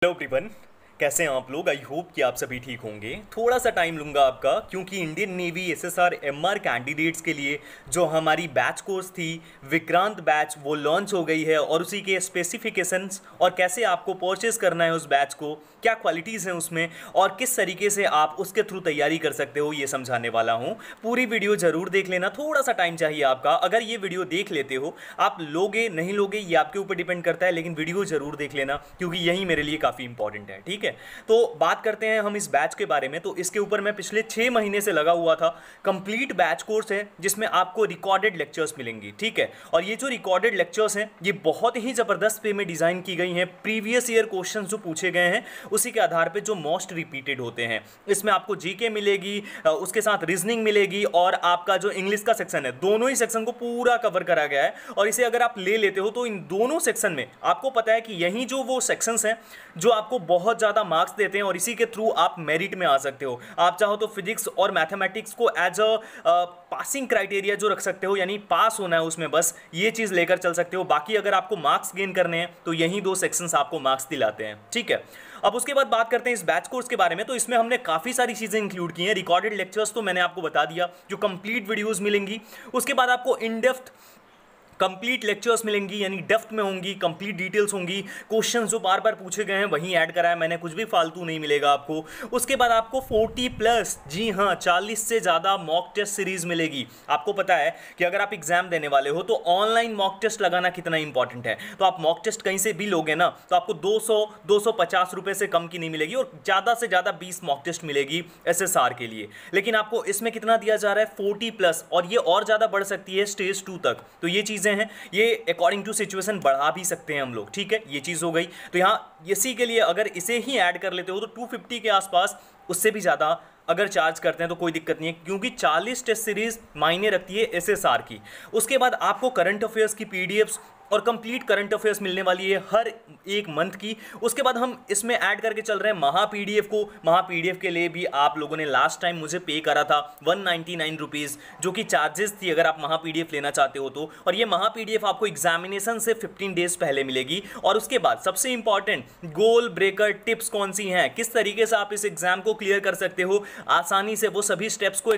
Hello everyone, कैसे हैं आप लोग आई होप कि आप सभी ठीक होंगे थोड़ा सा टाइम लूँगा आपका क्योंकि Indian navy S S R M R candidates के लिए जो हमारी बैच कोर्स थी विक्रांत बैच वो लॉन्च हो गई है और उसी के स्पेसिफिकेशंस और कैसे आपको परचेस करना है उस बैच को क्या क्वालिटीज़ हैं उसमें और किस तरीके से आप उसके थ्रू तैयारी कर सकते हो ये समझाने वाला हूँ पूरी वीडियो ज़रूर देख लेना थोड़ा सा टाइम चाहिए आपका अगर ये वीडियो देख लेते हो आप लोगे नहीं लोगे ये आपके ऊपर डिपेंड करता है लेकिन वीडियो ज़रूर देख लेना क्योंकि यही मेरे लिए काफ़ी इंपॉर्टेंट है ठीक है है तो बात करते हैं हम इस बैच के बारे में तो इसके ऊपर मैं पिछले छः महीने से लगा हुआ था कंप्लीट बैच कोर्स है जिसमें आपको रिकॉर्डेड लेक्चर्स मिलेंगी ठीक है और ये जो रिकॉर्डेड लेक्चर्स हैं ये बहुत ही ज़बरदस्त वे में डिज़ाइन की गई हैं प्रीवियस ईयर क्वेश्चन जो पूछे गए हैं उसी के आधार पर जो मोस्ट रिपीटेड होते हैं इसमें आपको जी मिलेगी उसके साथ रीजनिंग मिलेगी और आपका जो इंग्लिश का सेक्शन है दोनों ही सेक्शन को पूरा कवर करा गया है और इसे अगर आप ले लेते हो तो इन दोनों सेक्शन में आपको पता है कि यही जो वो सेक्शंस हैं जो आपको बहुत ज़्यादा ज़्यादा मार्क्स देते हैं और इसी के थ्रू आप मेरिट में आ सकते हो आप चाहो तो फिजिक्स और मैथमेटिक्स को एज अ पासिंग क्राइटेरिया जो रख सकते हो यानी पास होना है उसमें बस ये चीज़ लेकर चल सकते हो बाकी अगर आपको मार्क्स गेन करने हैं तो यही दो सेक्शंस आपको मार्क्स दिलाते हैं ठीक है अब उसके बाद बात करते हैं इस बैच कोर्स के बारे में तो इसमें हमने काफ़ी सारी चीज़ें इंक्लूड की हैं रिकॉर्डेड लेक्चर्स तो मैंने आपको बता दिया जो कंप्लीट वीडियोज़ मिलेंगी उसके बाद आपको इनडेप्थ कंप्लीट लेक्चर्स मिलेंगी यानी डेफ्थ में होंगी कंप्लीट डिटेल्स होंगी क्वेश्चन जो बार बार पूछे गए हैं वहीं ऐड कराया मैंने कुछ भी फालतू नहीं मिलेगा आपको उसके बाद आपको 40 प्लस जी हाँ 40 से ज़्यादा मॉक टेस्ट सीरीज मिलेगी आपको पता है कि अगर आप एग्जाम देने वाले हो तो ऑनलाइन मॉक टेस्ट लगाना कितना इंपॉर्टेंट है तो आप मॉक टेस्ट कहीं से भी लोगे ना तो आपको दो सौ दो सौ पचास से कम की नहीं मिलेगी और ज़्यादा से ज़्यादा बीस मॉक टेस्ट मिलेगी एस एस आर के लिए लेकिन आपको इसमें कितना दिया जा रहा है फोर्टी प्लस और ये और ज़्यादा बढ़ सकती है स्टेज टू तक तो ये चीज़ें चीज़ें हैं ये अकॉर्डिंग टू सिचुएशन बढ़ा भी सकते हैं हम लोग ठीक है ये चीज़ हो गई तो यहाँ इसी के लिए अगर इसे ही ऐड कर लेते हो तो 250 के आसपास उससे भी ज़्यादा अगर चार्ज करते हैं तो कोई दिक्कत नहीं है क्योंकि 40 टेस्ट सीरीज़ मायने रखती है एसएसआर की उसके बाद आपको करंट अफेयर्स की पीडीएफ्स और कंप्लीट करंट अफेयर्स मिलने वाली है हर एक मंथ की उसके बाद हम इसमें ऐड करके चल रहे हैं महा पीडीएफ को महा पीडीएफ के लिए भी आप लोगों ने लास्ट टाइम मुझे पे करा था वन नाइन्टी जो कि चार्जेस थी अगर आप महा पीडीएफ लेना चाहते हो तो और ये महा पीडीएफ आपको एग्जामिनेशन से 15 डेज पहले मिलेगी और उसके बाद सबसे इंपॉर्टेंट गोल ब्रेकर टिप्स कौन सी हैं किस तरीके से आप इस एग्जाम को क्लियर कर सकते हो आसानी से वो सभी स्टेप्स को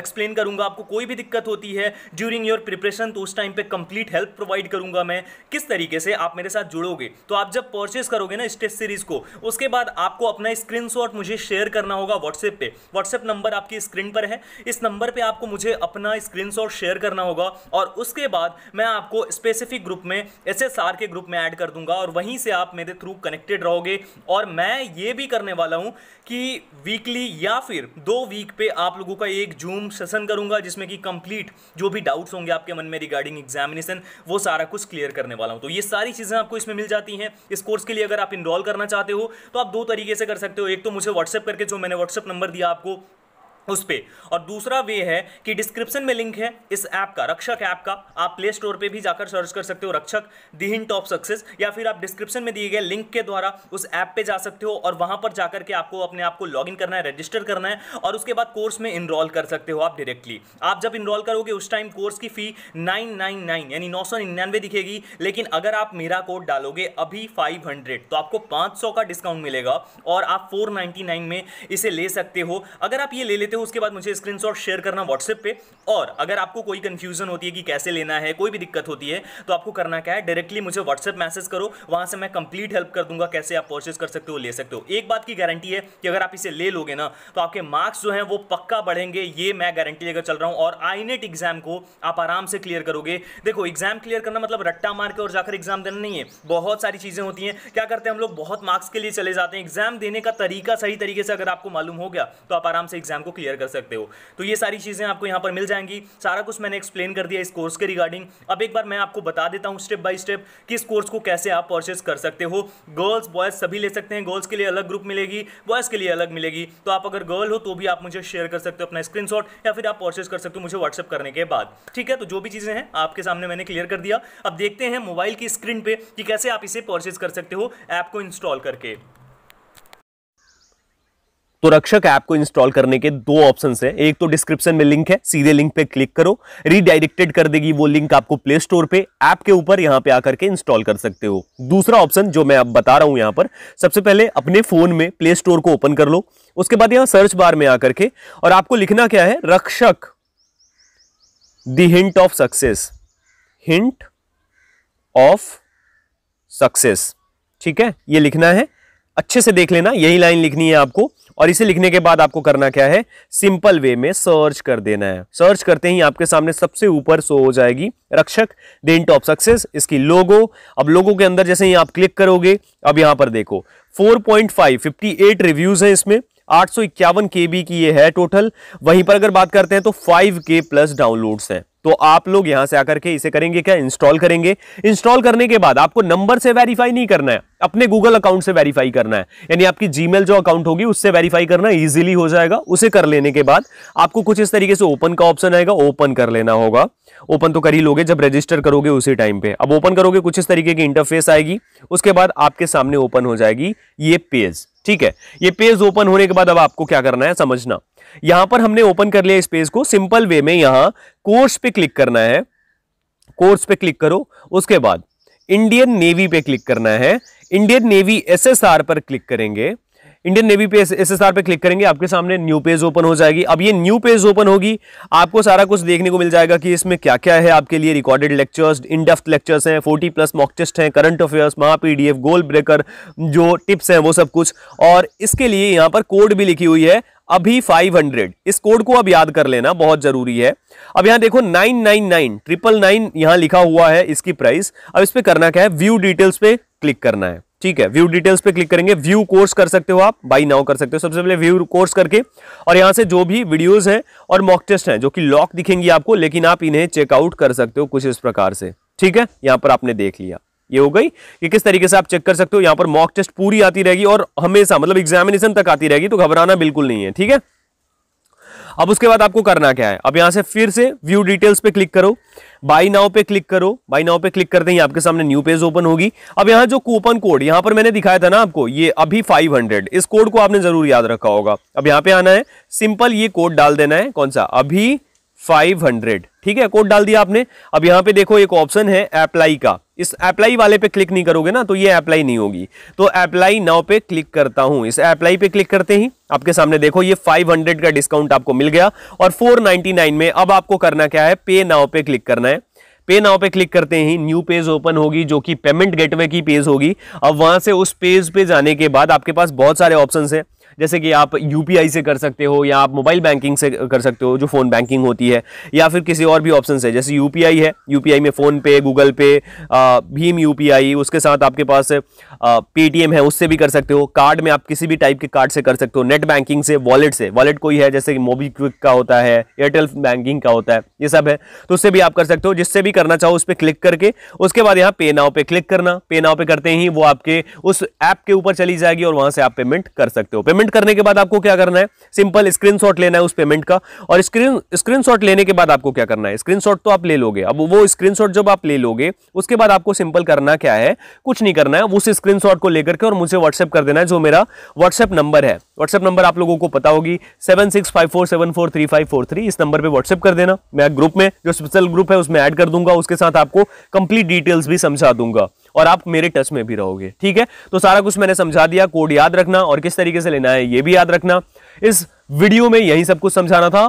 एक्सप्लेन करूंगा आपको कोई भी दिक्कत होती है ड्यूरिंग योर प्रिपरेशन तो उस टाइम पर कंप्लीट हेल्प प्रोवाइड करूंगा मैं में किस तरीके से आप मेरे साथ जुड़ोगे तो आप जब परचेस करोगे ना स्टेज सीरीज़ को उसके बाद आपको अपना स्क्रीन मुझे शेयर करना होगा व्हाट्सएप पे व्हाट्सएप नंबर आपकी स्क्रीन पर है इस नंबर पर आपको मुझे अपना स्क्रीन शेयर करना होगा और उसके बाद मैं आपको स्पेसिफिक ग्रुप में एस के ग्रुप में ऐड कर दूंगा और वहीं से आप मेरे थ्रू कनेक्टेड रहोगे और मैं ये भी करने वाला हूं कि वीकली या फिर दो वीक पे आप लोगों का एक जूम सेशन करूंगा जिसमें कि कंप्लीट जो भी डाउट्स होंगे आपके मन में रिगार्डिंग एग्जामिनेशन वो सारा कुछ क्लियर क्लियर करने वाला हूं तो ये सारी चीज़ें आपको इसमें मिल जाती हैं इस कोर्स के लिए अगर आप इनरोल करना चाहते हो तो आप दो तरीके से कर सकते हो एक तो मुझे व्हाट्सएप करके जो मैंने व्हाट्सअप नंबर दिया आपको उस पर और दूसरा वे है कि डिस्क्रिप्शन में लिंक है इस ऐप का रक्षक ऐप का आप प्ले स्टोर पे भी जाकर सर्च कर सकते हो रक्षक दी हिंट ऑफ सक्सेस या फिर आप डिस्क्रिप्शन में दिए गए लिंक के द्वारा उस ऐप पे जा सकते हो और वहां पर जाकर के आपको अपने आप को लॉगिन करना है रजिस्टर करना है और उसके बाद कोर्स में इनरोल कर सकते हो आप डायरेक्टली आप जब इनरोल करोगे उस टाइम कोर्स की फी नाइन नाइन नाइन यानी नौ सौ निन्यानवे दिखेगी लेकिन अगर आप मेरा कोड डालोगे अभी फाइव हंड्रेड तो आपको पाँच सौ का डिस्काउंट मिलेगा और आप फोर नाइन में इसे ले सकते हो अगर आप ये ले लेते लेते हो उसके बाद मुझे स्क्रीनशॉट शेयर करना व्हाट्सएप पे और अगर आपको कोई कंफ्यूजन होती है कि कैसे लेना है कोई भी दिक्कत होती है तो आपको करना क्या है डायरेक्टली मुझे व्हाट्सएप मैसेज करो वहां से मैं कंप्लीट हेल्प कर दूंगा कैसे आप परचेज कर सकते हो ले सकते हो एक बात की गारंटी है कि अगर आप इसे ले लोगे ना तो आपके मार्क्स जो है वो पक्का बढ़ेंगे ये मैं गारंटी लेकर चल रहा हूं और आई एग्जाम e को आप आराम से क्लियर करोगे देखो एग्जाम क्लियर करना मतलब रट्टा मार के और जाकर एग्जाम देना नहीं है बहुत सारी चीज़ें होती हैं क्या करते हैं हम लोग बहुत मार्क्स के लिए चले जाते हैं एग्जाम देने का तरीका सही तरीके से अगर आपको मालूम हो गया तो आप आराम से एग्जाम को क्लियर कर सकते हो तो ये सारी चीज़ें आपको यहाँ पर मिल जाएंगी सारा कुछ मैंने एक्सप्लेन कर दिया इस कोर्स के रिगार्डिंग अब एक बार मैं आपको बता देता हूँ स्टेप बाय स्टेप कि इस कोर्स को कैसे आप परचेस कर सकते हो गर्ल्स बॉयज़ सभी ले सकते हैं गर्ल्स के लिए अलग ग्रुप मिलेगी बॉयज़ के लिए अलग मिलेगी तो आप अगर गर्ल हो तो भी आप मुझे शेयर कर सकते हो अपना स्क्रीन या फिर आप परचेस कर सकते हो मुझे व्हाट्सअप करने के बाद ठीक है तो जो भी चीज़ें हैं आपके सामने मैंने क्लियर कर दिया अब देखते हैं मोबाइल की स्क्रीन पर कि कैसे आप इसे परचेज कर सकते हो ऐप को इंस्टॉल करके तो रक्षक ऐप को इंस्टॉल करने के दो ऑप्शन है एक तो डिस्क्रिप्शन में लिंक है सीधे लिंक पे क्लिक करो रीडायरेक्टेड कर देगी वो लिंक आपको प्ले स्टोर पे ऐप के ऊपर यहाँ पे आकर के इंस्टॉल कर सकते हो दूसरा ऑप्शन जो मैं अब बता रहा हूं यहाँ पर सबसे पहले अपने फोन में प्ले स्टोर को ओपन कर लो उसके बाद यहाँ सर्च बार में आकर के और आपको लिखना क्या है Rakshak the hint of success hint of success ठीक है ये लिखना है अच्छे से देख लेना यही लाइन लिखनी है आपको और इसे लिखने के बाद आपको करना क्या है सिंपल वे में सर्च कर देना है सर्च करते ही आपके सामने सबसे ऊपर शो हो जाएगी रक्षक देन टॉप सक्सेस इसकी लोगो अब लोगो के अंदर जैसे ही आप क्लिक करोगे अब यहां पर देखो 4.5 पॉइंट रिव्यूज हैं इसमें आठ सौ इक्यावन की ये है टोटल वहीं पर अगर बात करते हैं तो फाइव प्लस डाउनलोड्स हैं तो आप लोग यहां से आकर के इसे करेंगे क्या इंस्टॉल करेंगे इंस्टॉल करने के बाद आपको नंबर से वेरीफाई नहीं करना है अपने गूगल अकाउंट से वेरीफाई करना है यानी आपकी जीमेल जो अकाउंट होगी उससे वेरीफाई करना इजीली हो जाएगा उसे कर लेने के बाद आपको कुछ इस तरीके से ओपन का ऑप्शन आएगा ओपन कर लेना होगा ओपन तो कर ही लोगे जब रजिस्टर करोगे उसी टाइम पे अब ओपन करोगे कुछ इस तरीके की इंटरफेस आएगी उसके बाद आपके सामने ओपन हो जाएगी ये पेज ठीक है ये पेज ओपन होने के बाद अब आपको क्या करना है समझना यहां पर हमने ओपन कर लिया स्पेस को सिंपल वे में यहां कोर्स पे क्लिक करना है कोर्स पे क्लिक करो उसके बाद इंडियन नेवी पे क्लिक करना है इंडियन नेवी एसएसआर पर क्लिक करेंगे इंडियन नेवी पे एसएसआर पे क्लिक करेंगे आपके सामने न्यू पेज ओपन हो जाएगी अब ये न्यू पेज ओपन होगी आपको सारा कुछ देखने को मिल जाएगा कि इसमें क्या क्या है आपके लिए recorded lectures in depth lectures हैं 40 प्लस मॉक टेस्ट हैं करंट अफेयर्स महा पीडीएफ गोल ब्रेकर जो टिप्स हैं वो सब कुछ और इसके लिए यहाँ पर कोड भी लिखी हुई है अभी 500 इस कोड को अब याद कर लेना बहुत जरूरी है अब यहां देखो 999 ट्रिपल नाइन यहां लिखा हुआ है इसकी प्राइस अब इस पर करना क्या है व्यू डिटेल्स पे क्लिक करना है ठीक है व्यू डिटेल्स पे क्लिक करेंगे व्यू कोर्स कर सकते हो आप बाई नाउ कर सकते हो सबसे पहले व्यू कोर्स करके और यहां से जो भी वीडियोज हैं और मॉक टेस्ट हैं जो कि लॉक दिखेंगी आपको लेकिन आप इन्हें चेकआउट कर सकते हो कुछ इस प्रकार से ठीक है यहां पर आपने देख लिया ये हो गई कि किस तरीके से आप चेक कर सकते हो यहाँ पर मॉक टेस्ट पूरी आती रहेगी और हमेशा मतलब एग्जामिनेशन तक आती रहेगी तो घबराना बिल्कुल नहीं है ठीक है अब उसके बाद आपको करना क्या है अब यहां से फिर से व्यू डिटेल्स पे क्लिक करो बाई नाउ पे क्लिक करो बाई नाउ पे क्लिक करते ही आपके सामने न्यू पेज ओपन होगी अब यहां जो कूपन कोड यहां पर मैंने दिखाया था ना आपको ये अभी 500 इस कोड को आपने जरूर याद रखा होगा अब यहां पे आना है सिंपल ये कोड डाल देना है कौन सा अभी 500 ठीक है कोड डाल दिया आपने अब यहां पे देखो एक ऑप्शन है अप्लाई का इस अप्लाई वाले पे क्लिक नहीं करोगे ना तो ये अप्लाई नहीं होगी तो अप्लाई नाउ पे क्लिक करता हूं इस अप्लाई पे क्लिक करते ही आपके सामने देखो ये 500 का डिस्काउंट आपको मिल गया और 499 में अब आपको करना क्या है पे नाउ पे क्लिक करना है पे नाउ पे क्लिक करते ही न्यू पेज ओपन होगी जो कि पेमेंट गेटवे की पेज होगी अब वहां से उस पेज पे जाने के बाद आपके पास बहुत सारे ऑप्शन है जैसे कि आप यू से कर सकते हो या आप मोबाइल बैंकिंग से कर सकते हो जो फ़ोन बैंकिंग होती है या फिर किसी और भी ऑप्शन है जैसे यू है यू में फ़ोनपे गूगल पे भीम यू उसके साथ आपके पास पेटीएम है उससे भी कर सकते हो कार्ड में आप किसी भी टाइप के कार्ड से कर सकते हो नेट बैंकिंग से वॉलेट से वॉलेट कोई है जैसे कि मोबीक्विक का होता है एयरटेल बैंकिंग का होता है ये सब है तो उससे भी आप कर सकते हो जिससे भी करना चाहो उस पर क्लिक करके उसके बाद यहाँ पे नाव पे क्लिक करना पे नाव पे करते ही वो आपके उस ऐप के ऊपर चली जाएगी और वहां से आप पेमेंट कर सकते हो पेमेंट पेमेंट करने के बाद आपको क्या करना है सिंपल स्क्रीनशॉट लेना है उस पेमेंट का और स्क्रीन स्क्रीनशॉट लेने के बाद आपको क्या करना है स्क्रीनशॉट तो आप ले लोगे अब वो स्क्रीनशॉट जब आप ले लोगे उसके बाद आपको सिंपल करना क्या है कुछ नहीं करना है उस स्क्रीनशॉट को लेकर के और मुझे व्हाट्सएप कर देना है जो मेरा व्हाट्सएप नंबर है व्हाट्सएप नंबर आप लोगों को पता होगी seven six five four seven four three five four three इस नंबर पर व्हाट्सएप कर देना मैं ग्रुप में जो स्पेशल ग्रुप है उसमें ऐड कर दूंगा उसके साथ आपको कंप्लीट डिटेल्स भी समझा दूंगा और आप मेरे टच में भी रहोगे ठीक है तो सारा कुछ मैंने समझा दिया कोड याद रखना और किस तरीके से लेना है ये भी याद रखना इस वीडियो में यही सब कुछ समझाना था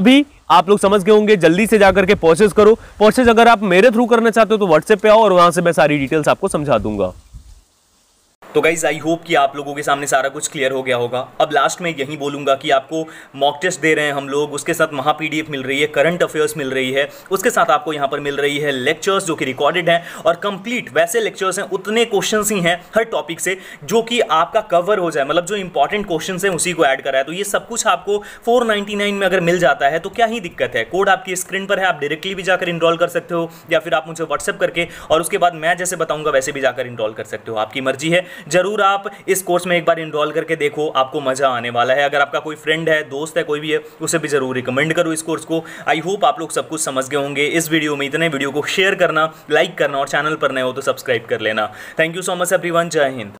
अभी आप लोग समझ गए होंगे जल्दी से जाकर के प्रोसेस करो प्रोसेस अगर आप मेरे थ्रू करना चाहते हो तो व्हाट्सएप पे आओ और वहां से मैं सारी डिटेल्स आपको समझा दूंगा तो गाइज़ आई होप कि आप लोगों के सामने सारा कुछ क्लियर हो गया होगा अब लास्ट में यही बोलूंगा कि आपको मॉक टेस्ट दे रहे हैं हम लोग उसके साथ महा पी मिल रही है करंट अफेयर्स मिल रही है उसके साथ आपको यहाँ पर मिल रही है लेक्चर्स जो कि रिकॉर्डेड हैं और कंप्लीट वैसे लेक्चर्स हैं उतने क्वेश्चन ही हैं हर टॉपिक से जो कि आपका कवर हो जाए मतलब जो इंपॉर्टेंट क्वेश्चन है उसी को ऐड करा है तो ये सब कुछ आपको फोर में अगर मिल जाता है तो क्या ही दिक्कत है कोड आपकी स्क्रीन पर है आप डायरेक्टली भी जाकर इनरोल कर सकते हो या फिर आप मुझे व्हाट्सअप करके और उसके बाद मैं जैसे बताऊंगा वैसे भी जाकर इनरोल कर सकते हो आपकी मर्जी है ज़रूर आप इस कोर्स में एक बार इनरोल करके देखो आपको मज़ा आने वाला है अगर आपका कोई फ्रेंड है दोस्त है कोई भी है उसे भी ज़रूर रिकमेंड करो इस कोर्स को आई होप आप लोग सब कुछ समझ गए होंगे इस वीडियो में इतने वीडियो को शेयर करना लाइक करना और चैनल पर नए हो तो सब्सक्राइब कर लेना thank you so much every जय हिंद